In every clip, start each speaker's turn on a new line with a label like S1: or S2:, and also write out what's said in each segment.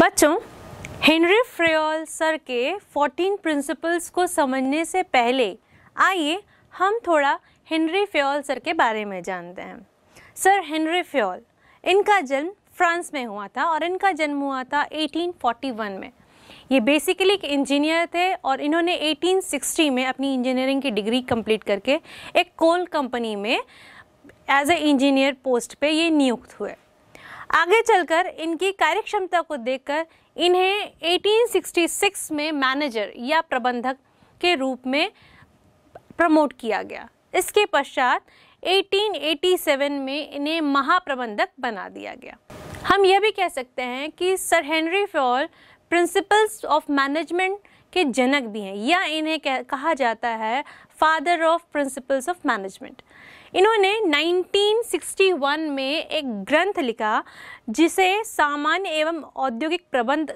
S1: बच्चों Henry frail sir के 14 principles को समझने से पहले आइए हम थोड़ा हेनरी फ्योल सर के बारे में जानते हैं सर हेनरी फ्योल इनका जन्म फ्रांस में हुआ था और इनका जन्म हुआ था 1841 में ये बेसिकली एक इंजीनियर थे और इन्होंने 1860 में अपनी इंजीनियरिंग की डिग्री कंप्लीट करके एक कोल कंपनी में एज ए इंजीनियर पोस्ट पे ये नियुक्त हुए आगे चलकर इनकी कार्यक्षमता को देखकर इन्हें 1866 में मैनेजर या प्रबंधक के रूप में प्रमोट किया गया इसके पश्चात 1887 में इन्हें महाप्रबंधक बना दिया गया हम यह भी कह सकते हैं कि sir Henry Fayol principles of management के जनक भी हैं या इन्हें कहा जाता है father of principles of management इन्होंने 1961 में एक ग्रंथ लिखा जिसे सामान्य एवं औद्योगिक प्रबंध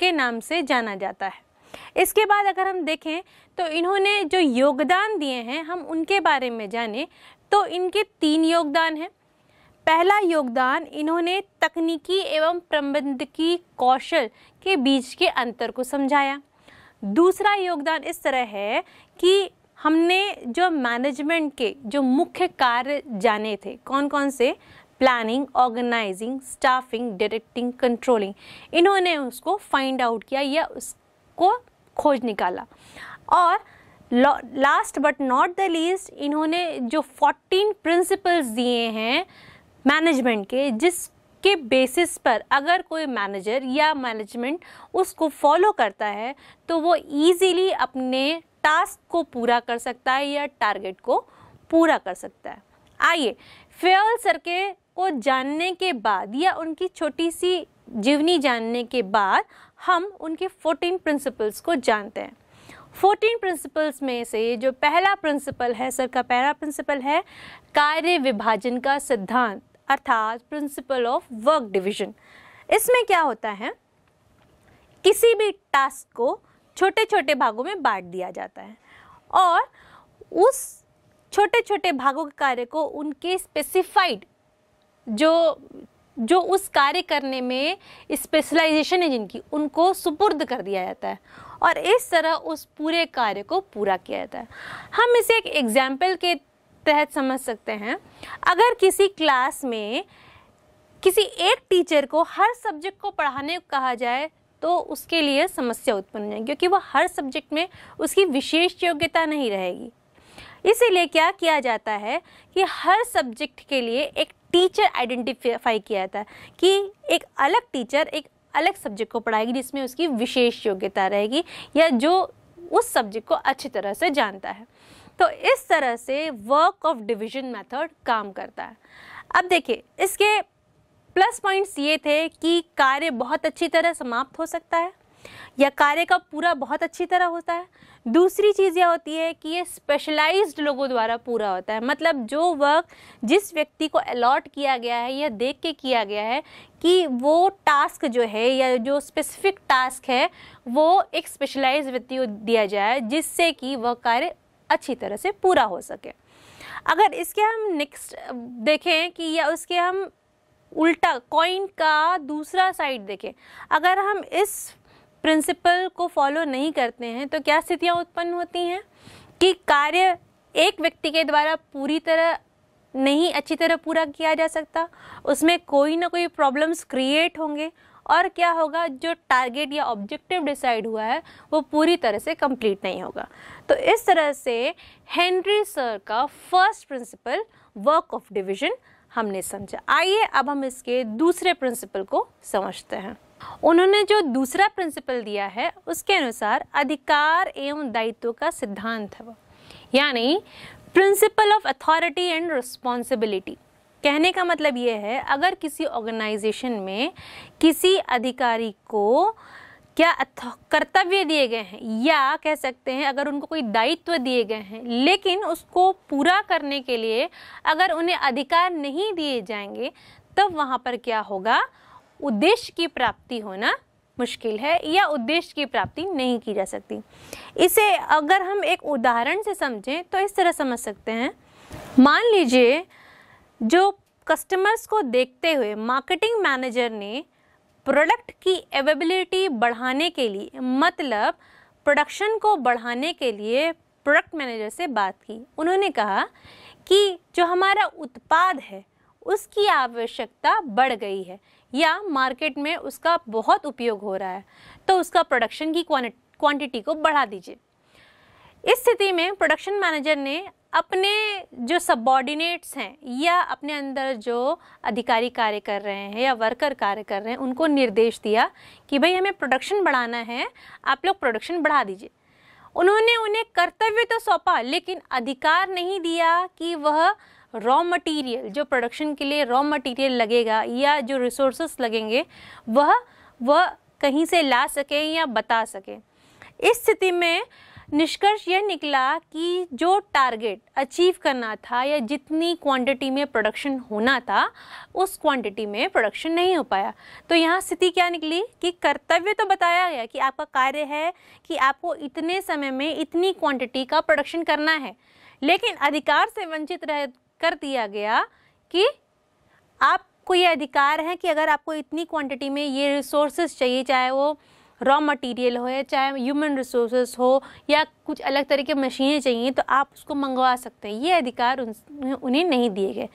S1: के नाम से जाना जाता है इसके बाद अगर हम देखें तो इन्होंने जो योगदान दिए हैं हम उनके बारे में जानें तो इनके तीन योगदान हैं पहला योगदान इन्होंने तकनीकी एवं प्रबंधकी कौशल के बीच के अंतर को समझाया दूसरा योगदान इस तरह है कि हमने जो मैनेजमेंट के जो मुख्य कार्य जाने थे कौन कौन से planning organising staffing directing controlling इन्होंने उसको फाइंड आउट किया या उसको खोज निकाला और last but not the least इन्होंने जो 14 प्रिंसिपल्स दिए हैं मैनेजमेंट के जिसके बेसिस पर अगर कोई मैनेजर या मैनेजमेंट उसको फॉलो करता है तो वो इजीली अपने टास्क को पूरा कर सकता है या टारगेट को पूरा कर सकता है आइए फेयल के को जानने के बाद या उनकी छोटी सी जीवनी जानने के बाद हम उनके 14 प्रिंसिपल्स को जानते हैं 14 प्रिंसिपल्स में से जो पहला प्रिंसिपल है सर का पहला प्रिंसिपल है कार्य विभाजन का सिद्धांत अर्थात प्रिंसिपल ऑफ वर्क डिवीजन इसमें क्या होता है किसी भी टास्क को छोटे छोटे भागों में बांट दिया जाता है और उस छोटे छोटे भागों के कार्य को उनके स्पेसिफाइड जो जो उस कार्य करने में स्पेशलाइजेशन है जिनकी उनको सुपुर्द कर दिया जाता है और इस तरह उस पूरे कार्य को पूरा किया जाता है हम इसे एक एग्जाम्पल के तहत समझ सकते हैं अगर किसी क्लास में किसी एक टीचर को हर सब्जेक्ट को पढ़ाने को कहा जाए तो उसके लिए समस्या उत्पन्न हो जाएगी क्योंकि वह हर सब्जेक्ट में उसकी विशेष योग्यता नहीं रहेगी इसीलिए क्या किया जाता है कि हर सब्जेक्ट के लिए एक टीचर आइडेंटिफाई किया जाता है कि एक अलग टीचर एक अलग सब्जेक्ट को पढ़ाएगी जिसमें उसकी विशेष योग्यता रहेगी या जो उस सब्जेक्ट को अच्छी तरह से जानता है तो इस तरह से वर्क ऑफ डिवीजन मेथड काम करता है अब देखिए इसके प्लस पॉइंट्स ये थे कि कार्य बहुत अच्छी तरह समाप्त हो सकता है या कार्य का पूरा बहुत अच्छी तरह होता है दूसरी चीज़ यह होती है कि ये स्पेशलाइज्ड लोगों द्वारा पूरा होता है मतलब जो वर्क जिस व्यक्ति को अलॉट किया गया है या देख के किया गया है कि वो टास्क जो है या जो स्पेसिफिक टास्क है वो एक स्पेशलाइज व्यक्ति को दिया जाए जिससे कि वह कार्य अच्छी तरह से पूरा हो सके अगर इसके हम नेक्स्ट देखें कि या उसके हम उल्टा कॉइन का दूसरा साइड देखें अगर हम इस प्रिंसिपल को फॉलो नहीं करते हैं तो क्या स्थितियाँ उत्पन्न होती हैं कि कार्य एक व्यक्ति के द्वारा पूरी तरह नहीं अच्छी तरह पूरा किया जा सकता उसमें कोई ना कोई प्रॉब्लम्स क्रिएट होंगे और क्या होगा जो टारगेट या ऑब्जेक्टिव डिसाइड हुआ है वो पूरी तरह से कंप्लीट नहीं होगा तो इस तरह से हेनरी सर का first principle work of division हमने समझा आइए अब हम इसके दूसरे प्रिंसिपल को समझते हैं उन्होंने जो दूसरा प्रिंसिपल दिया है उसके अनुसार अधिकार एवं दायित्व का सिद्धांत है वो यानी principle of authority and responsibility कहने का मतलब ये है अगर किसी ऑर्गेनाइजेशन में किसी अधिकारी को क्या कर्तव्य दिए गए हैं या कह सकते हैं अगर उनको कोई दायित्व दिए गए हैं लेकिन उसको पूरा करने के लिए अगर उन्हें अधिकार नहीं दिए जाएंगे तब वहाँ पर क्या होगा उद्देश्य की प्राप्ति होना मुश्किल है या उद्देश्य की प्राप्ति नहीं की जा सकती इसे अगर हम एक उदाहरण से समझें तो इस तरह समझ सकते हैं मान लीजिए जो कस्टमर्स को देखते हुए मार्केटिंग मैनेजर ने प्रोडक्ट की अवेबिलिटी बढ़ाने के लिए मतलब प्रोडक्शन को बढ़ाने के लिए प्रोडक्ट मैनेजर से बात की उन्होंने कहा कि जो हमारा उत्पाद है उसकी आवश्यकता बढ़ गई है या मार्केट में उसका बहुत उपयोग हो रहा है तो उसका प्रोडक्शन की क्वांटिटी को बढ़ा दीजिए इस स्थिति में प्रोडक्शन मैनेजर ने अपने जो सबॉर्डिनेट्स हैं या अपने अंदर जो अधिकारी कार्य कर रहे हैं या वर्कर कार्य कर रहे हैं उनको निर्देश दिया कि भाई हमें प्रोडक्शन बढ़ाना है आप लोग प्रोडक्शन बढ़ा दीजिए उन्होंने उन्हें कर्तव्य तो सौंपा लेकिन अधिकार नहीं दिया कि वह रॉ मटेरियल जो प्रोडक्शन के लिए रॉ मटेरियल लगेगा या जो रिसोर्सेस लगेंगे वह वह कहीं से ला सकें या बता सकें इस स्थिति में निष्कर्ष यह निकला कि जो टारगेट अचीव करना था या जितनी क्वांटिटी में प्रोडक्शन होना था उस क्वांटिटी में प्रोडक्शन नहीं हो पाया तो यहाँ स्थिति क्या निकली कि कर्तव्य तो बताया गया कि आपका कार्य है कि आपको इतने समय में इतनी क्वांटिटी का प्रोडक्शन करना है लेकिन अधिकार से वंचित रह कर दिया गया कि आपको ये अधिकार है कि अगर आपको इतनी क्वांटिटी में ये रिसोर्सेज चाहिए चाहे वो रॉ मटेरियल हो या चाहे ह्यूमन रिसोर्स हो या कुछ अलग तरह के मशीनें चाहिए तो आप उसको मंगवा सकते हैं ये अधिकार उन, उन्हें नहीं दिए गए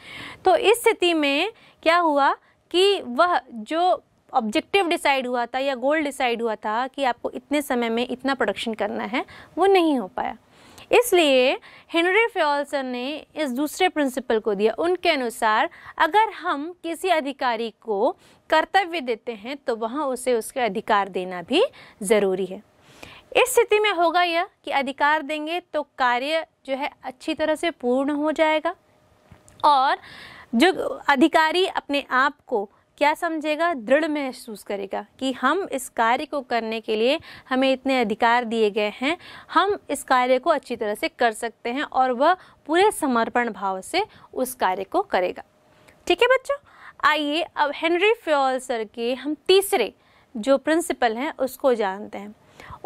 S1: तो इस स्थिति में क्या हुआ कि वह जो ऑब्जेक्टिव डिसाइड हुआ था या गोल डिसाइड हुआ था कि आपको इतने समय में इतना प्रोडक्शन करना है वो नहीं हो पाया इसलिए हेनरी फ्योल्सन ने इस दूसरे प्रिंसिपल को दिया उनके अनुसार अगर हम किसी अधिकारी को कर्तव्य देते हैं तो वहाँ उसे उसके अधिकार देना भी ज़रूरी है इस स्थिति में होगा यह कि अधिकार देंगे तो कार्य जो है अच्छी तरह से पूर्ण हो जाएगा और जो अधिकारी अपने आप को क्या समझेगा दृढ़ महसूस करेगा कि हम इस कार्य को करने के लिए हमें इतने अधिकार दिए गए हैं हम इस कार्य को अच्छी तरह से कर सकते हैं और वह पूरे समर्पण भाव से उस कार्य को करेगा ठीक है बच्चों आइए अब हेनरी फ्योल सर के हम तीसरे जो प्रिंसिपल हैं उसको जानते हैं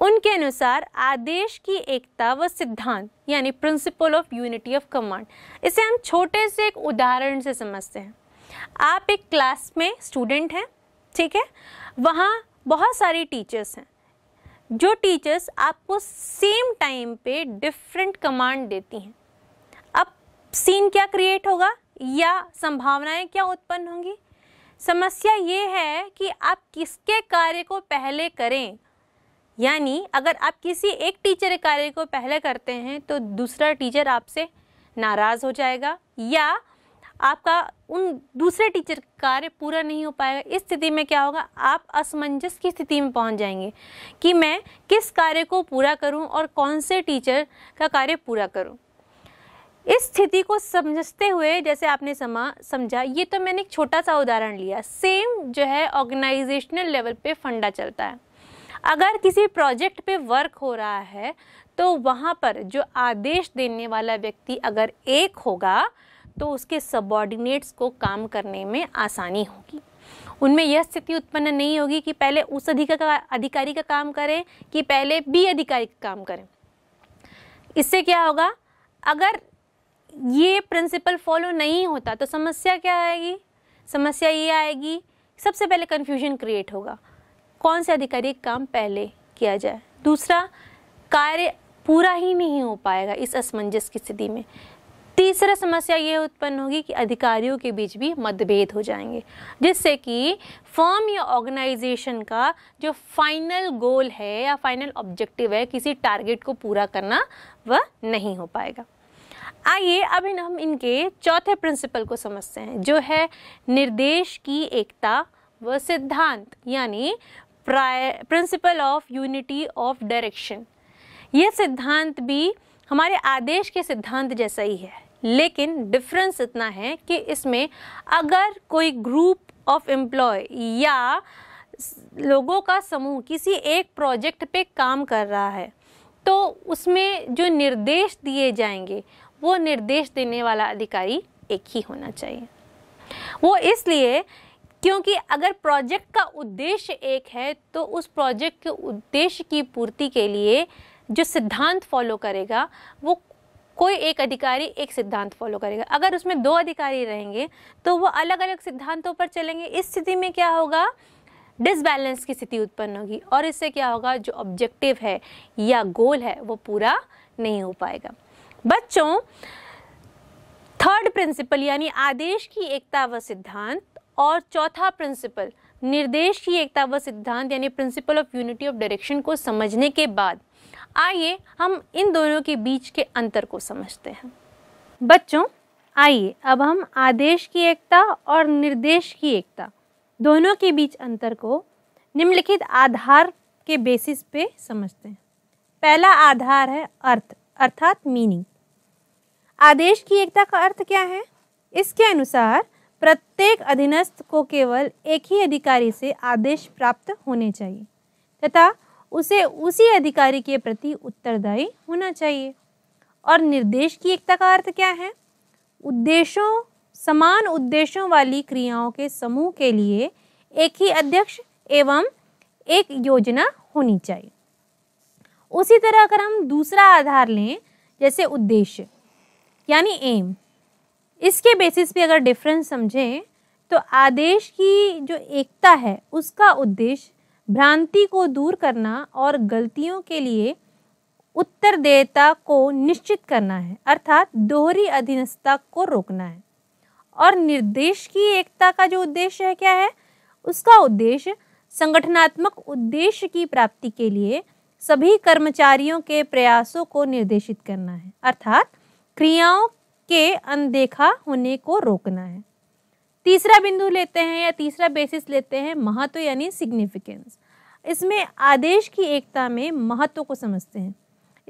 S1: उनके अनुसार आदेश की एकता व सिद्धांत यानी principle of unity of command इसे हम छोटे से एक उदाहरण से समझते हैं आप एक क्लास में स्टूडेंट हैं ठीक है वहाँ बहुत सारे टीचर्स हैं जो टीचर्स आपको सेम टाइम पे डिफरेंट कमांड देती हैं अब सीन क्या क्रिएट होगा या संभावनाएं क्या उत्पन्न होंगी समस्या ये है कि आप किसके कार्य को पहले करें यानी अगर आप किसी एक टीचर के कार्य को पहले करते हैं तो दूसरा टीचर आपसे नाराज़ हो जाएगा या आपका उन दूसरे टीचर का कार्य पूरा नहीं हो पाएगा इस स्थिति में क्या होगा आप असमंजस की स्थिति में पहुंच जाएंगे कि मैं किस कार्य को पूरा करूं और कौन से टीचर का कार्य पूरा करूं इस स्थिति को समझते हुए जैसे आपने समा समझा ये तो मैंने एक छोटा सा उदाहरण लिया सेम जो है ऑर्गेनाइजेशनल लेवल पे फंडा चलता है अगर किसी प्रोजेक्ट पे वर्क हो रहा है तो वहाँ पर जो आदेश देने वाला व्यक्ति अगर एक होगा तो उसके सबॉर्डिनेट्स को काम करने में आसानी होगी उनमें यह स्थिति उत्पन्न नहीं होगी कि पहले उस अधिकार का अधिकारी का काम करें कि पहले बी अधिकारी का काम करें इससे क्या होगा अगर ये प्रिंसिपल फॉलो नहीं होता तो समस्या क्या आएगी समस्या ये आएगी सबसे पहले कन्फ्यूजन क्रिएट होगा कौन से अधिकारी काम पहले किया जाए दूसरा कार्य पूरा ही नहीं हो पाएगा इस असमंजस की स्थिति में तीसरा समस्या ये उत्पन्न होगी कि अधिकारियों के बीच भी मतभेद हो जाएंगे जिससे कि फर्म या ऑर्गेनाइजेशन का जो फाइनल गोल है या फाइनल ऑब्जेक्टिव है किसी टारगेट को पूरा करना वह नहीं हो पाएगा आइए अब इन हम इनके चौथे प्रिंसिपल को समझते हैं जो है निर्देश की एकता व सिद्धांत यानी principle of unity of direction ये सिद्धांत भी हमारे आदेश के सिद्धांत जैसा ही है लेकिन डिफरेंस इतना है कि इसमें अगर कोई ग्रुप ऑफ एम्प्लॉय या लोगों का समूह किसी एक प्रोजेक्ट पे काम कर रहा है तो उसमें जो निर्देश दिए जाएंगे वो निर्देश देने वाला अधिकारी एक ही होना चाहिए वो इसलिए क्योंकि अगर प्रोजेक्ट का उद्देश्य एक है तो उस प्रोजेक्ट के उद्देश्य की पूर्ति के लिए जो सिद्धांत फॉलो करेगा वो कोई एक अधिकारी एक सिद्धांत फॉलो करेगा अगर उसमें दो अधिकारी रहेंगे तो वो अलग अलग सिद्धांतों पर चलेंगे इस स्थिति में क्या होगा डिसबैलेंस की स्थिति उत्पन्न होगी और इससे क्या होगा जो ऑब्जेक्टिव है या गोल है वो पूरा नहीं हो पाएगा बच्चों थर्ड प्रिंसिपल यानी आदेश की एकता व सिद्धांत और चौथा प्रिंसिपल निर्देश की एकता व सिद्धांत यानी principle of unity of direction को समझने के बाद आइए हम इन दोनों के बीच के अंतर को समझते हैं बच्चों आइए अब हम आदेश की एकता और निर्देश की एकता दोनों के बीच अंतर को निम्नलिखित आधार के बेसिस पे समझते हैं पहला आधार है अर्थ अर्थात मीनिंग आदेश की एकता का अर्थ क्या है इसके अनुसार प्रत्येक अधीनस्थ को केवल एक ही अधिकारी से आदेश प्राप्त होने चाहिए तथा उसे उसी अधिकारी के प्रति उत्तरदायी होना चाहिए और निर्देश की एकता का अर्थ क्या है उद्देश्यों समान उद्देश्यों वाली क्रियाओं के समूह के लिए एक ही अध्यक्ष एवं एक योजना होनी चाहिए उसी तरह अगर हम दूसरा आधार लें जैसे उद्देश्य यानी एम इसके बेसिस पे अगर डिफरेंस समझें तो आदेश की जो एकता है उसका उद्देश्य भ्रांति को दूर करना और गलतियों के लिए उत्तरदेयता को निश्चित करना है अर्थात दोहरी अधीनस्थता को रोकना है और निर्देश की एकता का जो उद्देश्य है क्या है उसका उद्देश्य संगठनात्मक उद्देश्य की प्राप्ति के लिए सभी कर्मचारियों के प्रयासों को निर्देशित करना है अर्थात क्रियाओं के अनदेखा होने को रोकना है तीसरा बिंदु लेते हैं या तीसरा बेसिस लेते हैं महत्व यानी सिग्निफिकेंस इसमें आदेश की एकता में महत्व को समझते हैं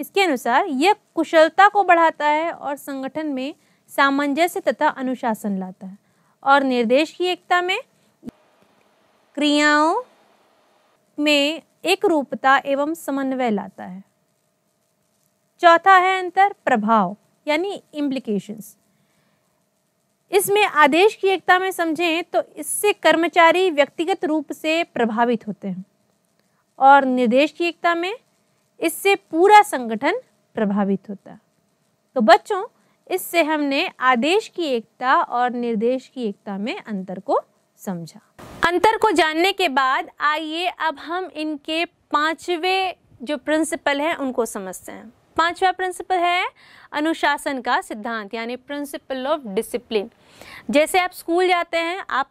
S1: इसके अनुसार यह कुशलता को बढ़ाता है और संगठन में सामंजस्य तथा अनुशासन लाता है और निर्देश की एकता में क्रियाओं में एक रूपता एवं समन्वय लाता है चौथा है अंतर प्रभाव यानी इम्प्लीकेशंस इसमें आदेश की एकता में समझें तो इससे कर्मचारी व्यक्तिगत रूप से प्रभावित होते हैं और निर्देश की एकता में इससे पूरा संगठन प्रभावित होता है तो बच्चों इससे हमने आदेश की एकता और निर्देश की एकता में अंतर को समझा अंतर को जानने के बाद आइए अब हम इनके पांचवे जो प्रिंसिपल हैं उनको समझते हैं पांचवा प्रिंसिपल है अनुशासन का सिद्धांत यानी प्रिंसिपल ऑफ डिसिप्लिन जैसे आप स्कूल जाते हैं आप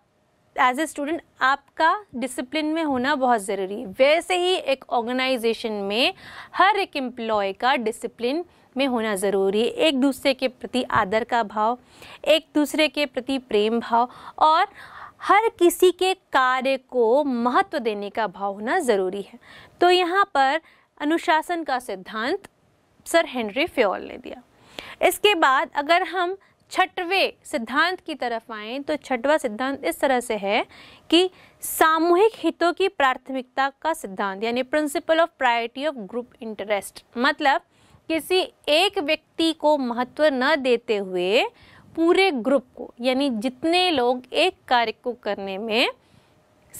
S1: एज ए स्टूडेंट आपका डिसिप्लिन में होना बहुत ज़रूरी है वैसे ही एक ऑर्गेनाइजेशन में हर एक एम्प्लॉय का डिसिप्लिन में होना ज़रूरी है एक दूसरे के प्रति आदर का भाव एक दूसरे के प्रति प्रेम भाव और हर किसी के कार्य को महत्व देने का भाव होना ज़रूरी है तो यहाँ पर अनुशासन का सिद्धांत सर हेनरी फ्योल ने दिया इसके बाद अगर हम छठवें सिद्धांत की तरफ आए तो छठवा सिद्धांत इस तरह से है कि सामूहिक हितों की प्राथमिकता का सिद्धांत यानी principle of priority of group interest मतलब किसी एक व्यक्ति को महत्व न देते हुए पूरे ग्रुप को यानी जितने लोग एक कार्य को करने में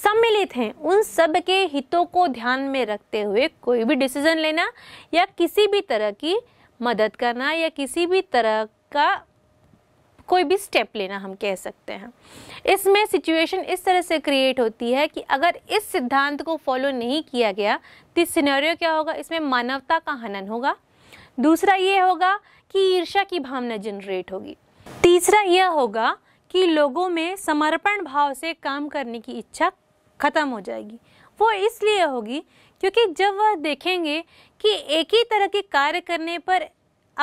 S1: सम्मिलित हैं उन सब के हितों को ध्यान में रखते हुए कोई भी डिसीजन लेना या किसी भी तरह की मदद करना या किसी भी तरह का कोई भी स्टेप लेना हम कह सकते हैं इसमें सिचुएशन इस तरह से क्रिएट होती है कि अगर इस सिद्धांत को फॉलो नहीं किया गया तो सिनेरियो क्या होगा इसमें मानवता का हनन होगा दूसरा ये होगा कि ईर्षा की भावना जनरेट होगी तीसरा यह होगा कि लोगों में समर्पण भाव से काम करने की इच्छा ख़त्म हो जाएगी वो इसलिए होगी क्योंकि जब वह देखेंगे कि एक ही तरह के कार्य करने पर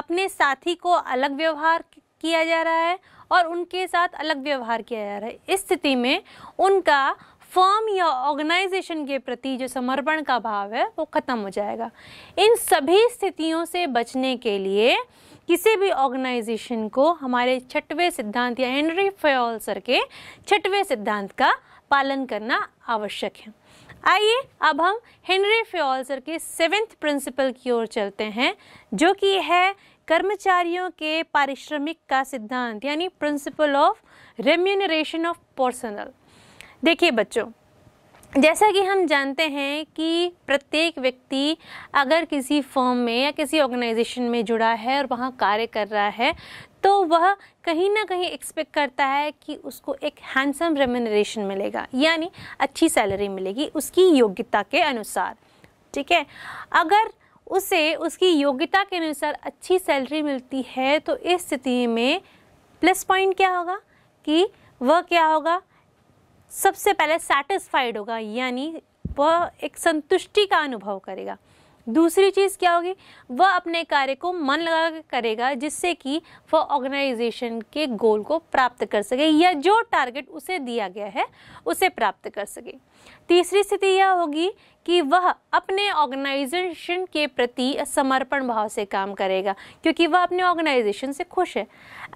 S1: अपने साथी को अलग व्यवहार किया जा रहा है और उनके साथ अलग व्यवहार किया जा रहा है इस स्थिति में उनका फर्म या ऑर्गेनाइजेशन के प्रति जो समर्पण का भाव है वो ख़त्म हो जाएगा इन सभी स्थितियों से बचने के लिए किसी भी ऑर्गेनाइजेशन को हमारे छठवें सिद्धांत या हेनरी फ्योल सर के छठवें सिद्धांत का पालन करना आवश्यक है आइए अब हम हेनरी फ्योल्सर के सेवेंथ प्रिंसिपल की ओर चलते हैं जो कि है कर्मचारियों के पारिश्रमिक का सिद्धांत यानी principle of remuneration of personal देखिए बच्चों जैसा कि हम जानते हैं कि प्रत्येक व्यक्ति अगर किसी फॉर्म में या किसी ऑर्गेनाइजेशन में जुड़ा है और वहाँ कार्य कर रहा है तो वह कहीं ना कहीं एक्सपेक्ट करता है कि उसको एक हैंडसम रेमिनरेशन मिलेगा यानी अच्छी सैलरी मिलेगी उसकी योग्यता के अनुसार ठीक है अगर उसे उसकी योग्यता के अनुसार अच्छी सैलरी मिलती है तो इस स्थिति में प्लस पॉइंट क्या होगा कि वह क्या होगा सबसे पहले सेटिस्फाइड होगा यानी वह एक संतुष्टि का अनुभव करेगा दूसरी चीज़ क्या होगी वह अपने कार्य को मन लगा कर करेगा जिससे कि वह ऑर्गेनाइजेशन के गोल को प्राप्त कर सके या जो टारगेट उसे दिया गया है उसे प्राप्त कर सके तीसरी स्थिति यह होगी कि वह अपने ऑर्गेनाइजेशन के प्रति समर्पण भाव से काम करेगा क्योंकि वह अपने ऑर्गेनाइजेशन से खुश है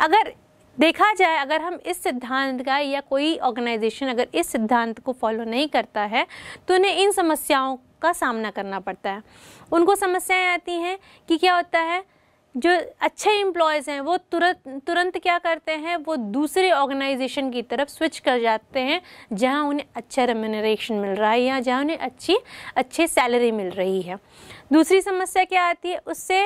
S1: अगर देखा जाए अगर हम इस सिद्धांत का या कोई ऑर्गेनाइजेशन अगर इस सिद्धांत को फॉलो नहीं करता है तो उन्हें इन समस्याओं का सामना करना पड़ता है उनको समस्याएं आती हैं कि क्या होता है जो अच्छे एम्प्लॉयज़ हैं वो तुरंत तुरंत क्या करते हैं वो दूसरे ऑर्गेनाइजेशन की तरफ स्विच कर जाते हैं जहाँ उन्हें अच्छा रेम्यूनरेशन मिल रहा है या जहाँ उन्हें अच्छी अच्छी सैलरी मिल रही है दूसरी समस्या क्या आती है उससे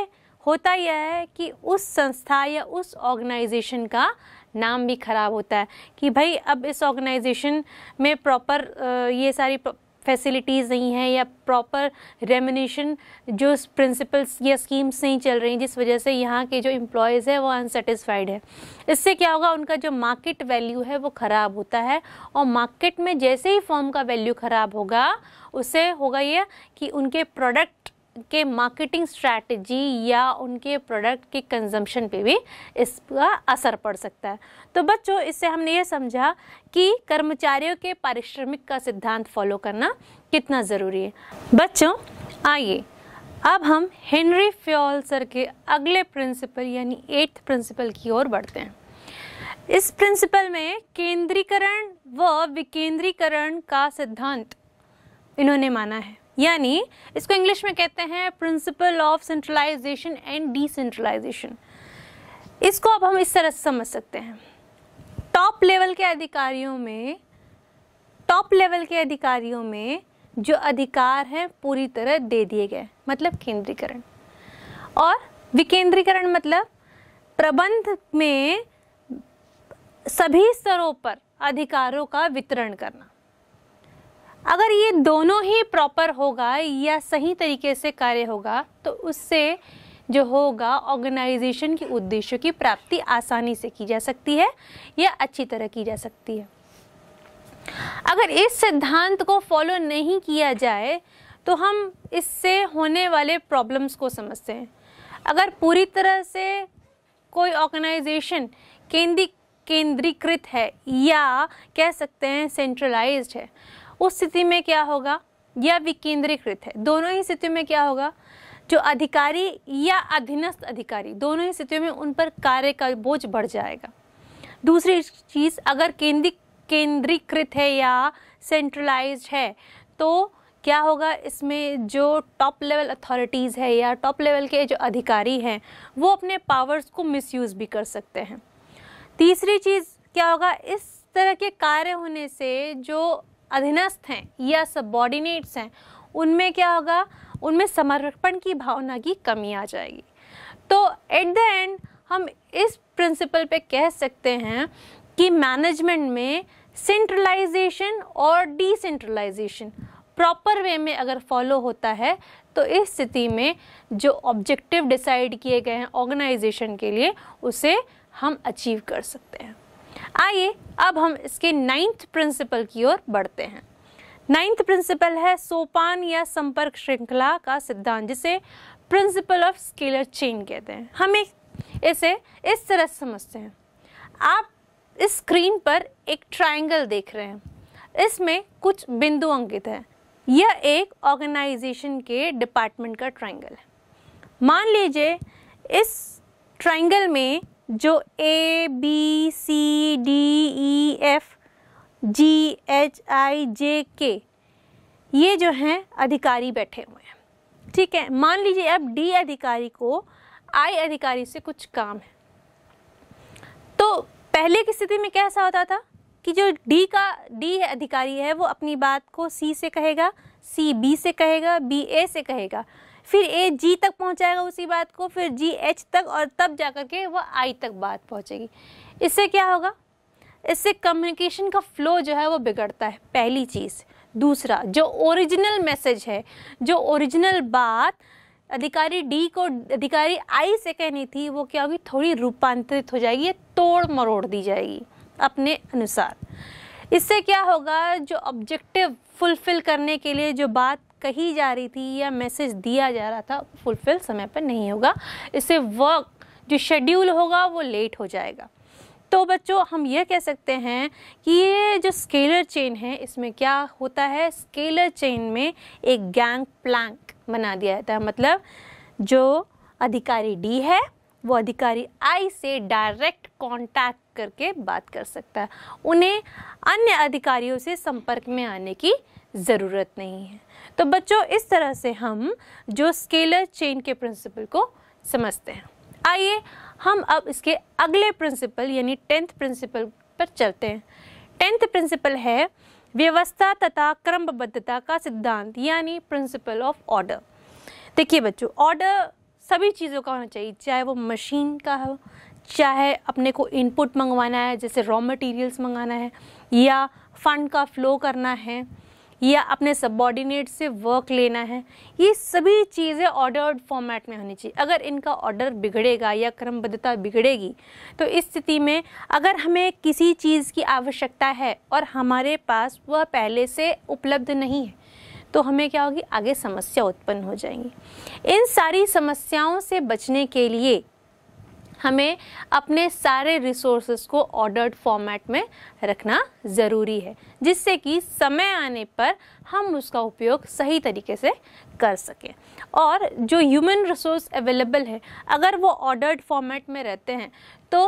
S1: होता यह है कि उस संस्था या उस ऑर्गेनाइजेशन का नाम भी ख़राब होता है कि भाई अब इस ऑर्गेनाइजेशन में प्रॉपर ये सारी फैसिलिटीज़ नहीं है या प्रॉपर रेमिनेशन जो प्रिंसिपल्स या स्कीम्स नहीं चल रही जिस वजह से यहाँ के जो एम्प्लॉयज़ है वो अनसेटिस्फाइड है इससे क्या होगा उनका जो मार्केट वैल्यू है वो ख़राब होता है और मार्केट में जैसे ही फॉर्म का वैल्यू ख़राब होगा उससे होगा ये कि उनके प्रोडक्ट के मार्केटिंग स्ट्रैटेजी या उनके प्रोडक्ट के कंजम्पशन पे भी इसका असर पड़ सकता है तो बच्चों इससे हमने ये समझा कि कर्मचारियों के पारिश्रमिक का सिद्धांत फॉलो करना कितना ज़रूरी है बच्चों आइए अब हम हेनरी फ्योल सर के अगले प्रिंसिपल यानी एट्थ प्रिंसिपल की ओर बढ़ते हैं इस प्रिंसिपल में केंद्रीकरण व विकेंद्रीकरण का सिद्धांत इन्होंने माना है यानी इसको इंग्लिश में कहते हैं principle of centralisation and decentralisation इसको अब हम इस तरह से समझ सकते हैं टॉप लेवल के अधिकारियों में टॉप लेवल के अधिकारियों में जो अधिकार हैं पूरी तरह दे दिए गए मतलब केंद्रीकरण और विकेंद्रीकरण मतलब प्रबंध में सभी स्तरों पर अधिकारों का वितरण करना अगर ये दोनों ही प्रॉपर होगा या सही तरीके से कार्य होगा तो उससे जो होगा ऑर्गेनाइजेशन के उद्देश्यों की प्राप्ति आसानी से की जा सकती है या अच्छी तरह की जा सकती है अगर इस सिद्धांत को फॉलो नहीं किया जाए तो हम इससे होने वाले प्रॉब्लम्स को समझते हैं अगर पूरी तरह से कोई ऑर्गेनाइजेशन केंद्रीकृत है या कह सकते हैं सेंट्रलाइज्ड है उस स्थिति में क्या होगा या विकेंद्रीकृत है दोनों ही स्थितियों में क्या होगा जो अधिकारी या अधीनस्थ अधिकारी दोनों ही स्थितियों में उन पर कार्य का बोझ बढ़ जाएगा दूसरी चीज़ अगर केंद्रीय केंद्रीकृत है या सेंट्रलाइज है तो क्या होगा इसमें जो टॉप लेवल अथॉरिटीज़ है या टॉप लेवल के जो अधिकारी हैं वो अपने पावर्स को मिसयूज़ भी कर सकते हैं तीसरी चीज़ क्या होगा इस तरह के कार्य होने से जो अधीनस्थ हैं या सबॉर्डिनेट्स हैं उनमें क्या होगा उनमें समर्पण की भावना की कमी आ जाएगी तो एट द एंड हम इस प्रिंसिपल पे कह सकते हैं कि मैनेजमेंट में सेंट्रलाइजेशन और डिसेंट्रलाइजेशन प्रॉपर वे में अगर फॉलो होता है तो इस स्थिति में जो ऑब्जेक्टिव डिसाइड किए गए हैं ऑर्गेनाइजेशन के लिए उसे हम अचीव कर सकते हैं आइए अब हम इसके नाइन्थ प्रिंसिपल की ओर बढ़ते हैं नाइन्थ प्रिंसिपल है सोपान या संपर्क श्रृंखला का सिद्धांत जिसे प्रिंसिपल ऑफ स्केलर चेन कहते हैं हम इसे इस तरह से समझते हैं आप इस स्क्रीन पर एक ट्रायंगल देख रहे हैं इसमें कुछ बिंदु अंकित है यह एक ऑर्गेनाइजेशन के डिपार्टमेंट का ट्रायंगल है मान लीजिए इस ट्रायंगल में जो A B C D E F G H I J K ये जो हैं अधिकारी बैठे हुए हैं ठीक है मान लीजिए अब डी अधिकारी को आई अधिकारी से कुछ काम है तो पहले की स्थिति में कैसा होता था कि जो डी का डी अधिकारी है वो अपनी बात को सी से कहेगा सी बी से कहेगा बी ए से कहेगा फिर ए जी तक पहुंचाएगा उसी बात को फिर जी एच तक और तब जा कर के वह आई तक बात पहुंचेगी इससे क्या होगा इससे कम्युनिकेशन का फ्लो जो है वो बिगड़ता है पहली चीज़ दूसरा जो ओरिजिनल मैसेज है जो ओरिजिनल बात अधिकारी डी को अधिकारी आई से कहनी थी वो क्या होगी थोड़ी रूपांतरित हो जाएगी तोड़ मरोड़ दी जाएगी अपने अनुसार इससे क्या होगा जो ऑब्जेक्टिव फुलफिल करने के लिए जो बात कही जा रही थी या मैसेज दिया जा रहा था फुलफिल समय पर नहीं होगा इससे वर्क जो शेड्यूल होगा वो लेट हो जाएगा तो बच्चों हम ये कह सकते हैं कि ये जो स्केलर चेन है इसमें क्या होता है स्केलर चेन में एक गैंग प्लैंक बना दिया जाता है मतलब जो अधिकारी डी है वो अधिकारी आई से डायरेक्ट कांटेक्ट करके बात कर सकता है उन्हें अन्य अधिकारियों से संपर्क में आने की ज़रूरत नहीं है तो बच्चों इस तरह से हम जो स्केलर चेन के प्रिंसिपल को समझते हैं आइए हम अब इसके अगले प्रिंसिपल यानी टेंथ प्रिंसिपल पर चलते हैं टेंथ प्रिंसिपल है व्यवस्था तथा क्रमबद्धता का सिद्धांत यानी प्रिंसिपल ऑफ ऑर्डर देखिए बच्चों ऑर्डर सभी चीज़ों का होना चाहिए चाहे वो मशीन का हो चाहे अपने को इनपुट मंगवाना है जैसे रॉ मटेरियल्स मंगाना है या फंड का फ्लो करना है या अपने सबॉर्डिनेट से वर्क लेना है ये सभी चीज़ें ऑर्डर्ड फॉर्मेट में होनी चाहिए अगर इनका ऑर्डर बिगड़ेगा या क्रमबद्धता बिगड़ेगी तो इस स्थिति में अगर हमें किसी चीज़ की आवश्यकता है और हमारे पास वह पहले से उपलब्ध नहीं है तो हमें क्या होगी आगे समस्या उत्पन्न हो जाएंगी इन सारी समस्याओं से बचने के लिए हमें अपने सारे रिसोर्स को ऑर्डर्ड फॉर्मेट में रखना ज़रूरी है जिससे कि समय आने पर हम उसका उपयोग सही तरीके से कर सकें और जो ह्यूमन रिसोर्स अवेलेबल है अगर वो ऑर्डर्ड फॉर्मेट में रहते हैं तो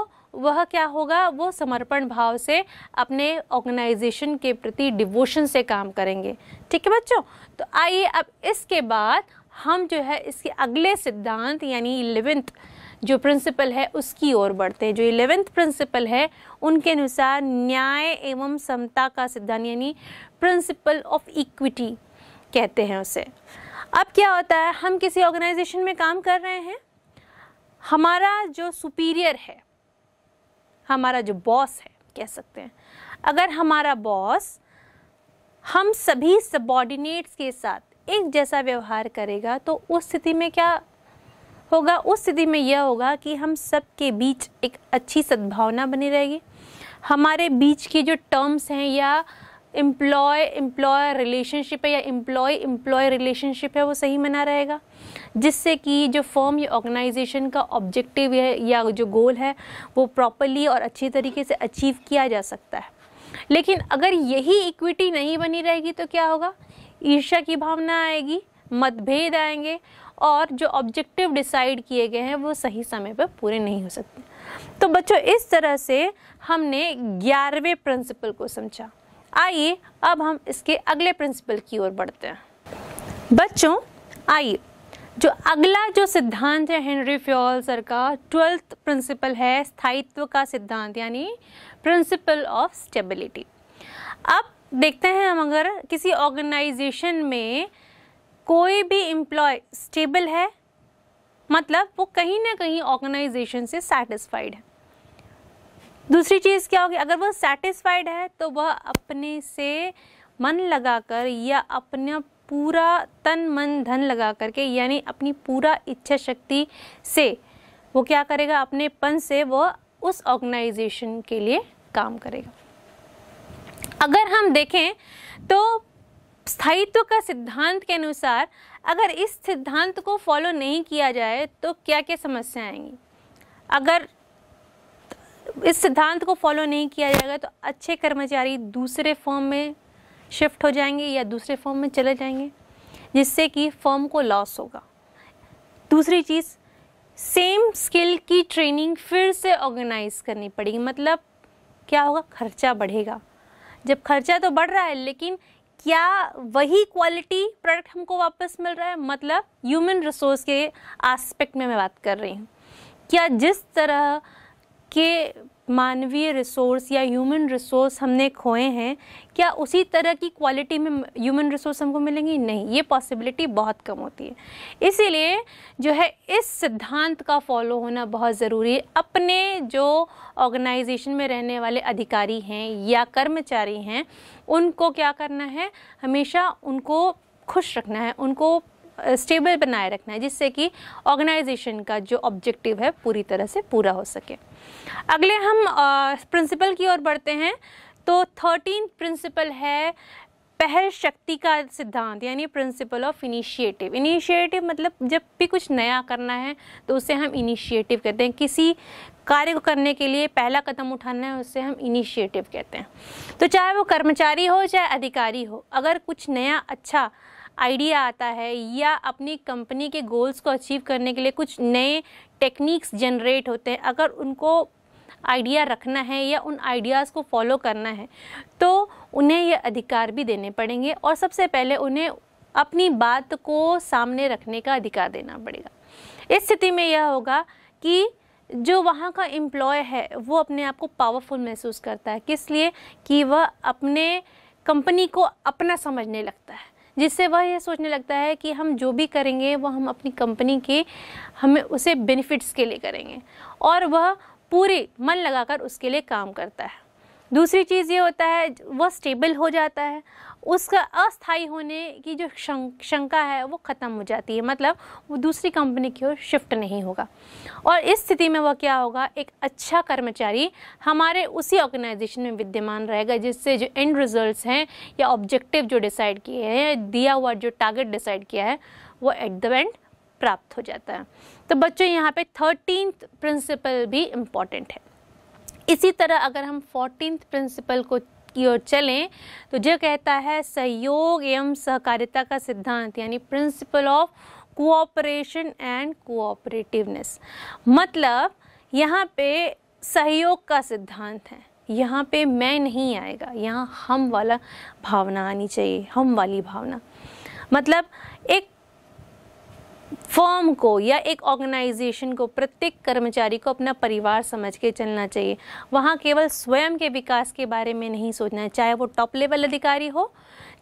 S1: वह क्या होगा वो समर्पण भाव से अपने ऑर्गेनाइजेशन के प्रति डिवोशन से काम करेंगे ठीक है बच्चों तो आइए अब इसके बाद हम जो है इसके अगले सिद्धांत यानी इलेवेंथ जो प्रिंसिपल है उसकी ओर बढ़ते हैं जो इलेवेंथ प्रिंसिपल है उनके अनुसार न्याय एवं समता का सिद्धांत यानी प्रिंसिपल ऑफ इक्विटी कहते हैं उसे अब क्या होता है हम किसी ऑर्गेनाइजेशन में काम कर रहे हैं हमारा जो सुपीरियर है हमारा जो बॉस है कह सकते हैं अगर हमारा बॉस हम सभी सबॉर्डिनेट्स के साथ एक जैसा व्यवहार करेगा तो उस स्थिति में क्या होगा उस स्थिति में यह होगा कि हम सब के बीच एक अच्छी सद्भावना बनी रहेगी हमारे बीच के जो टर्म्स हैं या एम्प्लॉय एम्प्लॉय रिलेशनशिप है या एम्प्लॉय एम्प्लॉय रिलेशनशिप है वो सही बना रहेगा जिससे कि जो फर्म या ऑर्गेनाइजेशन का ऑब्जेक्टिव है या जो गोल है वो प्रॉपरली और अच्छी तरीके से अचीव किया जा सकता है लेकिन अगर यही इक्विटी नहीं बनी रहेगी तो क्या होगा ईर्ष्या की भावना आएगी मतभेद आएंगे और जो ऑब्जेक्टिव डिसाइड किए गए हैं वो सही समय पर पूरे नहीं हो सकते तो बच्चों इस तरह से हमने ग्यारहवें प्रिंसिपल को समझा आइए अब हम इसके अगले प्रिंसिपल की ओर बढ़ते हैं बच्चों आइए जो अगला जो सिद्धांत है हेनरी फ्योल सर का ट्वेल्थ प्रिंसिपल है स्थायित्व का सिद्धांत यानी प्रिंसिपल ऑफ स्टेबिलिटी अब देखते हैं हम अगर किसी ऑर्गेनाइजेशन में कोई भी एम्प्लॉय स्टेबल है मतलब वो कहीं ना कहीं ऑर्गेनाइजेशन से सेटिस्फाइड है दूसरी चीज़ क्या होगी अगर वह सेटिस्फाइड है तो वह अपने से मन लगाकर या अपना पूरा तन मन धन लगा करके यानी अपनी पूरा इच्छा शक्ति से वो क्या करेगा अपने पन से वो उस ऑर्गेनाइजेशन के लिए काम करेगा अगर हम देखें तो स्थायित्व का सिद्धांत के अनुसार अगर इस सिद्धांत को फॉलो नहीं किया जाए तो क्या क्या समस्याएं आएंगी अगर इस सिद्धांत को फॉलो नहीं किया जाएगा तो अच्छे कर्मचारी दूसरे फॉर्म में शिफ्ट हो जाएंगे या दूसरे फॉर्म में चले जाएंगे जिससे कि फॉर्म को लॉस होगा दूसरी चीज़ सेम स्किल की ट्रेनिंग फिर से ऑर्गेनाइज करनी पड़ेगी मतलब क्या होगा खर्चा बढ़ेगा जब खर्चा तो बढ़ रहा है लेकिन क्या वही क्वालिटी प्रोडक्ट हमको वापस मिल रहा है मतलब ह्यूमन रिसोर्स के आस्पेक्ट में मैं बात कर रही हूँ क्या जिस तरह के मानवीय रिसोर्स या ह्यूमन रिसोर्स हमने खोए हैं क्या उसी तरह की क्वालिटी में ह्यूमन रिसोर्स हमको मिलेंगी नहीं ये पॉसिबिलिटी बहुत कम होती है इसीलिए जो है इस सिद्धांत का फॉलो होना बहुत ज़रूरी है अपने जो ऑर्गेनाइजेशन में रहने वाले अधिकारी हैं या कर्मचारी हैं उनको क्या करना है हमेशा उनको खुश रखना है उनको स्टेबल बनाए रखना है जिससे कि ऑर्गेनाइजेशन का जो ऑब्जेक्टिव है पूरी तरह से पूरा हो सके अगले हम प्रिंसिपल की ओर बढ़ते हैं तो थर्टीन प्रिंसिपल है पहल शक्ति का सिद्धांत यानी प्रिंसिपल ऑफ इनिशिएटिव इनिशिएटिव मतलब जब भी कुछ नया करना है तो उसे हम इनिशिएटिव कहते हैं किसी कार्य को करने के लिए पहला कदम उठाना है उसे हम इनिशिएटिव कहते हैं तो चाहे वो कर्मचारी हो चाहे अधिकारी हो अगर कुछ नया अच्छा आइडिया आता है या अपनी कंपनी के गोल्स को अचीव करने के लिए कुछ नए टेक्निक्स जनरेट होते हैं अगर उनको आइडिया रखना है या उन आइडियाज़ को फॉलो करना है तो उन्हें ये अधिकार भी देने पड़ेंगे और सबसे पहले उन्हें अपनी बात को सामने रखने का अधिकार देना पड़ेगा इस स्थिति में यह होगा कि जो वहाँ का एम्प्लॉय है वो अपने आप को पावरफुल महसूस करता है किस लिए कि वह अपने कंपनी को अपना समझने लगता है जिससे वह यह सोचने लगता है कि हम जो भी करेंगे वह हम अपनी कंपनी के हमें उसे बेनिफिट्स के लिए करेंगे और वह पूरे मन लगाकर उसके लिए काम करता है दूसरी चीज़ ये होता है वह स्टेबल हो जाता है उसका अस्थाई होने की जो शंका है वो ख़त्म हो जाती है मतलब वो दूसरी कंपनी की ओर शिफ्ट नहीं होगा और इस स्थिति में वह क्या होगा एक अच्छा कर्मचारी हमारे उसी ऑर्गेनाइजेशन में विद्यमान रहेगा जिससे जो एंड रिजल्ट हैं या ऑब्जेक्टिव जो डिसाइड किए हैं दिया हुआ जो टारगेट डिसाइड किया है वो एट द एंड प्राप्त हो जाता है तो बच्चों यहाँ पे थर्टीन प्रिंसिपल भी इम्पॉर्टेंट है इसी तरह अगर हम फोर्टीन प्रिंसिपल को की ओर चलें तो जो कहता है सहयोग एवं सहकारिता का सिद्धांत यानी principle of cooperation and cooperativeness मतलब यहाँ पे सहयोग का सिद्धांत है यहाँ पे मैं नहीं आएगा यहाँ हम वाला भावना आनी चाहिए हम वाली भावना मतलब एक फॉर्म को या एक ऑर्गेनाइजेशन को प्रत्येक कर्मचारी को अपना परिवार समझ के चलना चाहिए वहाँ केवल स्वयं के विकास के बारे में नहीं सोचना है चाहे वो टॉप लेवल अधिकारी हो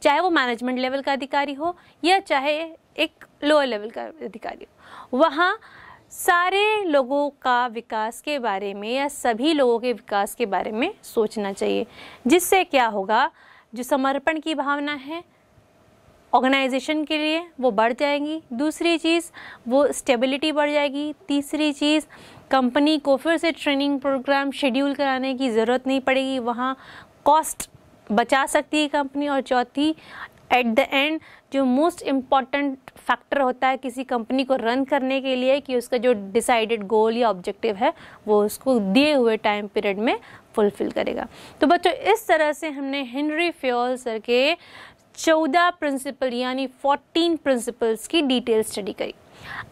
S1: चाहे वो मैनेजमेंट लेवल का अधिकारी हो या चाहे एक लोअर लेवल का अधिकारी हो वहाँ सारे लोगों का विकास के बारे में या सभी लोगों के विकास के बारे में सोचना चाहिए जिससे क्या होगा जो समर्पण की भावना है ऑर्गेनाइजेशन के लिए वो बढ़ जाएंगी दूसरी चीज़ वो स्टेबिलिटी बढ़ जाएगी तीसरी चीज़ कंपनी को फिर से ट्रेनिंग प्रोग्राम शेड्यूल कराने की ज़रूरत नहीं पड़ेगी वहाँ कॉस्ट बचा सकती है कंपनी और चौथी एट द एंड जो मोस्ट इम्पॉर्टेंट फैक्टर होता है किसी कंपनी को रन करने के लिए कि उसका जो डिसाइडेड गोल या ऑब्जेक्टिव है वो उसको दिए हुए टाइम पीरियड में फुलफिल करेगा तो बच्चों इस तरह से हमने हेनरी फ्योल सर के चौदह प्रिंसिपल यानी फोर्टीन प्रिंसिपल्स की डिटेल स्टडी करी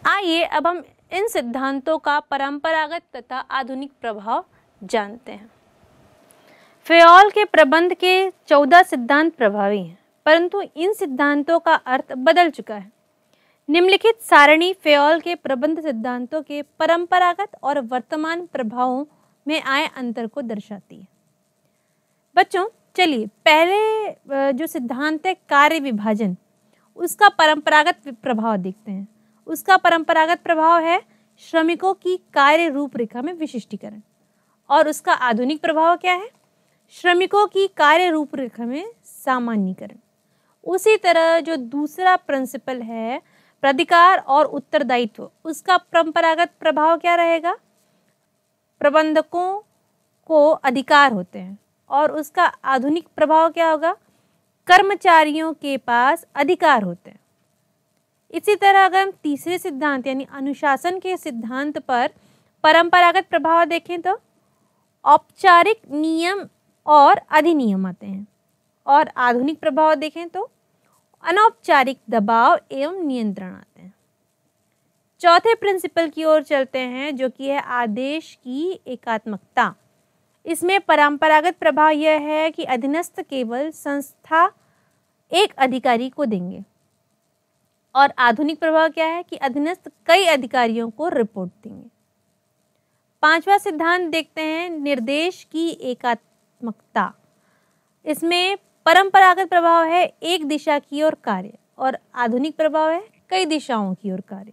S1: आइए अब हम इन सिद्धांतों का परंपरागत तथा आधुनिक प्रभाव जानते हैं फेयल के प्रबंध के चौदह सिद्धांत प्रभावी हैं परंतु इन सिद्धांतों का अर्थ बदल चुका है निम्नलिखित सारणी फेयल के प्रबंध सिद्धांतों के परंपरागत और वर्तमान प्रभावों में आए अंतर को दर्शाती है बच्चों चलिए पहले जो सिद्धांत है कार्य विभाजन उसका परंपरागत प्रभाव देखते हैं उसका परंपरागत प्रभाव है श्रमिकों की कार्य रूपरेखा में विशिष्टीकरण और उसका आधुनिक प्रभाव क्या है श्रमिकों की कार्य रूपरेखा में सामान्यकरण उसी तरह जो दूसरा प्रिंसिपल है प्राधिकार और उत्तरदायित्व उसका परंपरागत प्रभाव क्या रहेगा प्रबंधकों को अधिकार होते हैं और उसका आधुनिक प्रभाव क्या होगा कर्मचारियों के पास अधिकार होते हैं इसी तरह अगर हम तीसरे सिद्धांत यानी अनुशासन के सिद्धांत पर परंपरागत प्रभाव देखें तो औपचारिक नियम और अधिनियम आते हैं और आधुनिक प्रभाव देखें तो अनौपचारिक दबाव एवं नियंत्रण आते हैं चौथे प्रिंसिपल की ओर चलते हैं जो कि है आदेश की एकात्मकता इसमें परंपरागत प्रभाव यह है कि अधीनस्थ केवल संस्था एक अधिकारी को देंगे और आधुनिक प्रभाव क्या है कि अधीनस्थ कई अधिकारियों को रिपोर्ट देंगे पांचवा सिद्धांत देखते हैं निर्देश की एकात्मकता इसमें परंपरागत प्रभाव है एक दिशा की ओर कार्य और आधुनिक प्रभाव है कई दिशाओं की ओर कार्य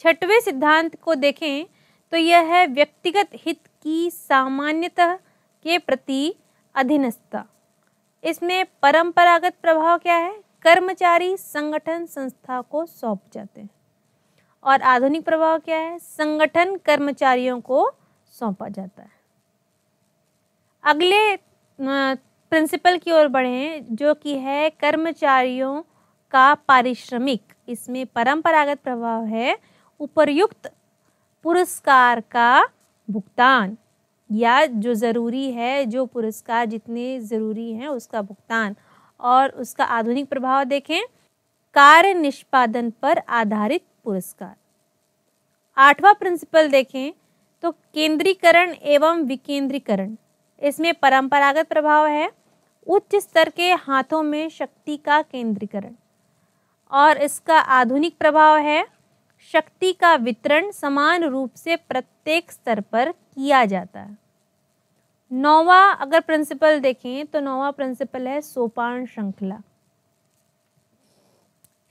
S1: छठवें सिद्धांत को देखें तो यह है व्यक्तिगत हित की सामान्यतः के प्रति अधीनस्थता इसमें परंपरागत प्रभाव क्या है कर्मचारी संगठन संस्था को सौंप जाते हैं और आधुनिक प्रभाव क्या है संगठन कर्मचारियों को सौंपा जाता है अगले प्रिंसिपल की ओर बढ़े जो कि है कर्मचारियों का पारिश्रमिक इसमें परंपरागत प्रभाव है उपर्युक्त पुरस्कार का भुगतान या जो ज़रूरी है जो पुरस्कार जितने ज़रूरी हैं उसका भुगतान और उसका आधुनिक प्रभाव देखें कार्य निष्पादन पर आधारित पुरस्कार आठवां प्रिंसिपल देखें तो केंद्रीकरण एवं विकेंद्रीकरण इसमें परंपरागत प्रभाव है उच्च स्तर के हाथों में शक्ति का केंद्रीकरण और इसका आधुनिक प्रभाव है शक्ति का वितरण समान रूप से प्रत्येक स्तर पर किया जाता है नौवा अगर प्रिंसिपल देखें तो नौवा प्रिंसिपल है सोपान श्रृंखला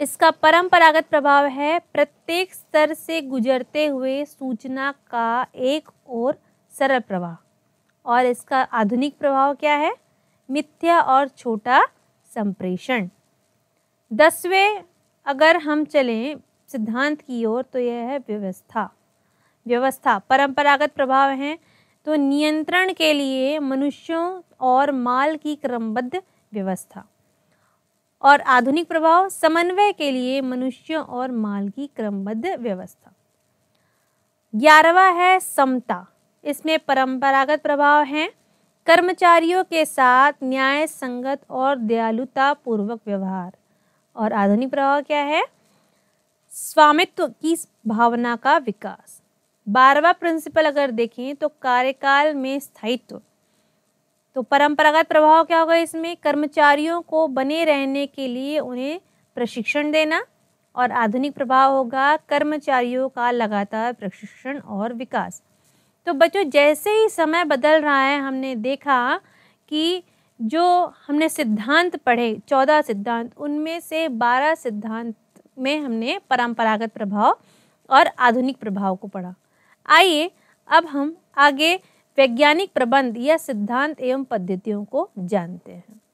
S1: इसका परंपरागत प्रभाव है प्रत्येक स्तर से गुजरते हुए सूचना का एक और सरल प्रवाह और इसका आधुनिक प्रभाव क्या है मिथ्या और छोटा संप्रेषण दसवें अगर हम चलें सिद्धांत की ओर तो यह है व्यवस्था व्यवस्था परंपरागत प्रभाव है तो नियंत्रण के लिए मनुष्यों और माल की क्रमबद्ध व्यवस्था और आधुनिक प्रभाव समन्वय के लिए मनुष्यों और माल की क्रमबद्ध व्यवस्था ग्यारहवा है समता इसमें परंपरागत प्रभाव हैं कर्मचारियों के साथ न्याय संगत और दयालुता पूर्वक व्यवहार और आधुनिक प्रभाव क्या है स्वामित्व की भावना का विकास बारहवा प्रिंसिपल अगर देखें तो कार्यकाल में स्थायित्व तो परंपरागत प्रभाव क्या होगा इसमें कर्मचारियों को बने रहने के लिए उन्हें प्रशिक्षण देना और आधुनिक प्रभाव होगा कर्मचारियों का लगातार प्रशिक्षण और विकास तो बच्चों जैसे ही समय बदल रहा है हमने देखा कि जो हमने सिद्धांत पढ़े चौदह सिद्धांत उनमें से बारह सिद्धांत में हमने परंपरागत प्रभाव और आधुनिक प्रभाव को पढ़ा आइए अब हम आगे वैज्ञानिक प्रबंध या सिद्धांत एवं पद्धतियों को जानते हैं